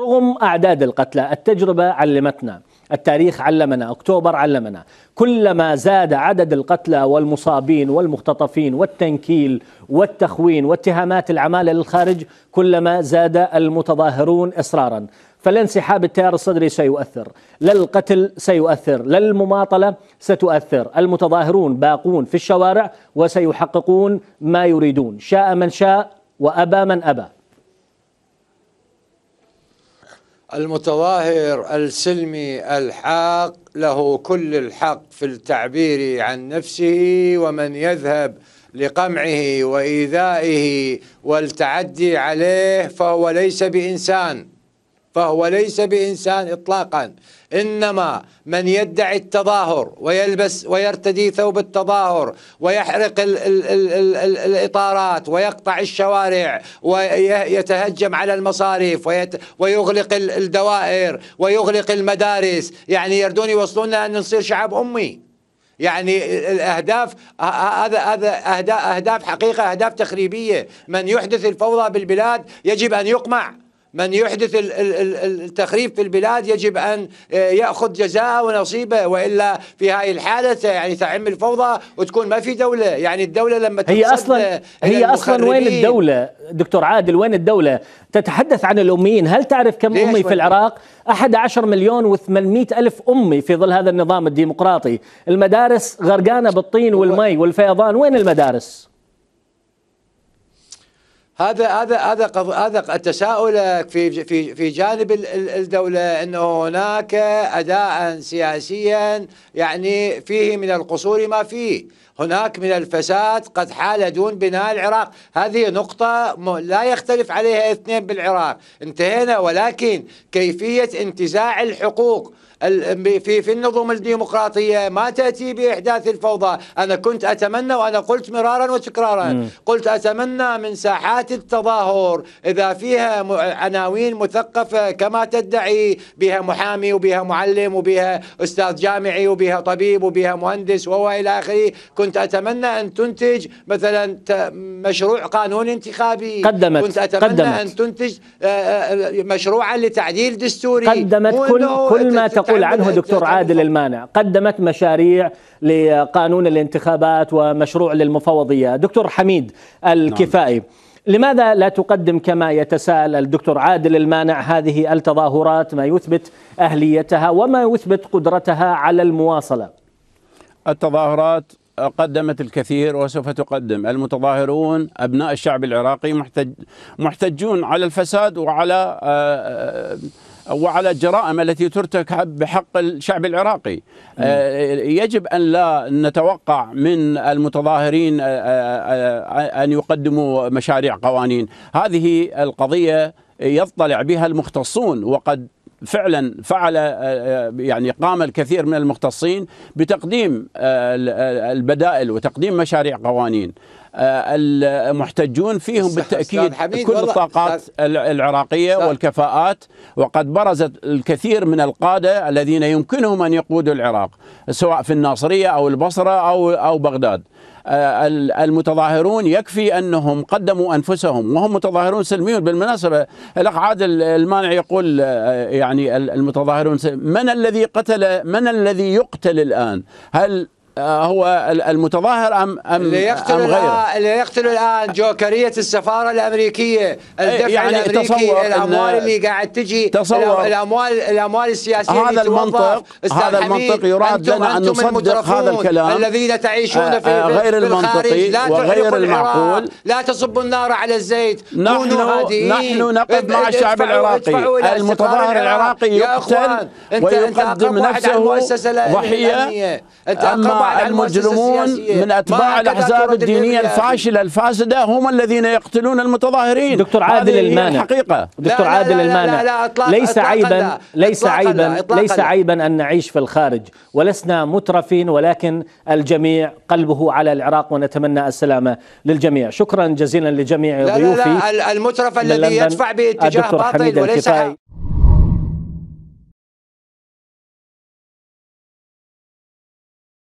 رغم أعداد القتلى التجربة علمتنا التاريخ علمنا أكتوبر علمنا كلما زاد عدد القتلى والمصابين والمختطفين والتنكيل والتخوين واتهامات العمالة للخارج كلما زاد المتظاهرون إصرارا فلانسحاب التيار الصدري سيؤثر لا القتل سيؤثر لا المماطلة ستؤثر المتظاهرون باقون في الشوارع وسيحققون ما يريدون شاء من شاء وأبى من أبى المتظاهر السلمي الحاق له كل الحق في التعبير عن نفسه ومن يذهب لقمعه وايذائه والتعدي عليه فهو ليس بانسان فهو ليس بإنسان إطلاقا إنما من يدعي التظاهر ويلبس ويرتدي ثوب التظاهر ويحرق ال ال ال الـ الـ الإطارات ويقطع الشوارع ويتهجم على المصاريف ويت ويغلق الدوائر ويغلق المدارس يعني يردون يوصلوننا أن نصير شعب أمي يعني الاهداف هذا هذا اهداف حقيقه اهداف تخريبيه من يحدث الفوضى بالبلاد يجب ان يقمع من يحدث التخريب في البلاد يجب أن آه، يأخذ جزاءه ونصيبه وإلا في هذه الحالة يعني تعم الفوضى وتكون ما في دولة يعني الدولة لما هي أصلا هي أصلا وين الدولة دكتور عادل وين الدولة تتحدث عن الأميين هل تعرف كم أمي في العراق 11 مليون و800 ألف أمي في ظل هذا النظام الديمقراطي المدارس غرقانة بالطين والمي والفيضان وين المدارس هذا هذا هذا هذا تساؤلك في في في جانب الدوله انه هناك اداء سياسيا يعني فيه من القصور ما فيه، هناك من الفساد قد حال دون بناء العراق، هذه نقطه لا يختلف عليها اثنين بالعراق، انتهينا ولكن كيفيه انتزاع الحقوق في في النظم الديمقراطيه ما تاتي باحداث الفوضى، انا كنت اتمنى وانا قلت مرارا وتكرارا، م. قلت اتمنى من ساحات التظاهر اذا فيها عناوين مثقفه كما تدعي بها محامي وبها معلم وبها استاذ جامعي وبها طبيب وبها مهندس والى اخره، كنت اتمنى ان تنتج مثلا مشروع قانون انتخابي قدمت كنت اتمنى قدمت ان تنتج آه، آه، مشروعا لتعديل دستوري قدمت كل كل ما تقول المسؤول عنه دكتور عادل المانع قدمت مشاريع لقانون الانتخابات ومشروع للمفوضية دكتور حميد الكفائي نعم. لماذا لا تقدم كما يتساءل الدكتور عادل المانع هذه التظاهرات ما يثبت أهليتها وما يثبت قدرتها على المواصلة التظاهرات قدمت الكثير وسوف تقدم المتظاهرون أبناء الشعب العراقي محتج محتجون على الفساد وعلى آه، آه، وعلى الجرائم التي ترتكب بحق الشعب العراقي آه، يجب أن لا نتوقع من المتظاهرين آه، آه، أن يقدموا مشاريع قوانين هذه القضية يطلع بها المختصون وقد فعلا فعل يعني قام الكثير من المختصين بتقديم البدائل وتقديم مشاريع قوانين آه، المحتجون فيهم بالتأكيد كل الطاقات العراقية والكفاءات وقد برزت الكثير من القادة الذين يمكنهم أن يقودوا العراق سواء في الناصرية أو البصرة أو, أو بغداد آه، المتظاهرون يكفي انهم قدموا انفسهم وهم متظاهرون سلميون بالمناسبه الاخ عادل المانع يقول آه، يعني المتظاهرون من الذي قتل من الذي يقتل الان؟ هل آه، هو المتظاهر ام ام اللي يقتل أم غيره اللي يقتل الان جوكريه السفاره الامريكيه إيه، الدفع يعني الامريكي تصور الاموال اللي قاعد تجي تصور الاموال الاموال السياسيه هذا المنطق هذا المنطق يراد لنا ان نصدق هذا الكلام الذين تعيشون آه، آه، في غير المنطقي لا وغير المعقول لا تصبوا النار على الزيت نحن نحن نقد مع الشعب العراقي المتظاهر العراقي يقتل ويقدم نفسه ضحيه اما المجرمون من أتباع الأحزاب الدينية يعني. الفاشلة الفاسدة هم الذين يقتلون المتظاهرين دكتور عادل المانع حقيقة دكتور عادل المانع ليس عيبا ليس عيبا ليس عيبا أن نعيش في الخارج ولسنا مترفين ولكن الجميع قلبه على العراق ونتمنى السلامة للجميع شكرا جزيلا لجميع ضيوفي المترف الذي يدفع باتجاه باطل وليس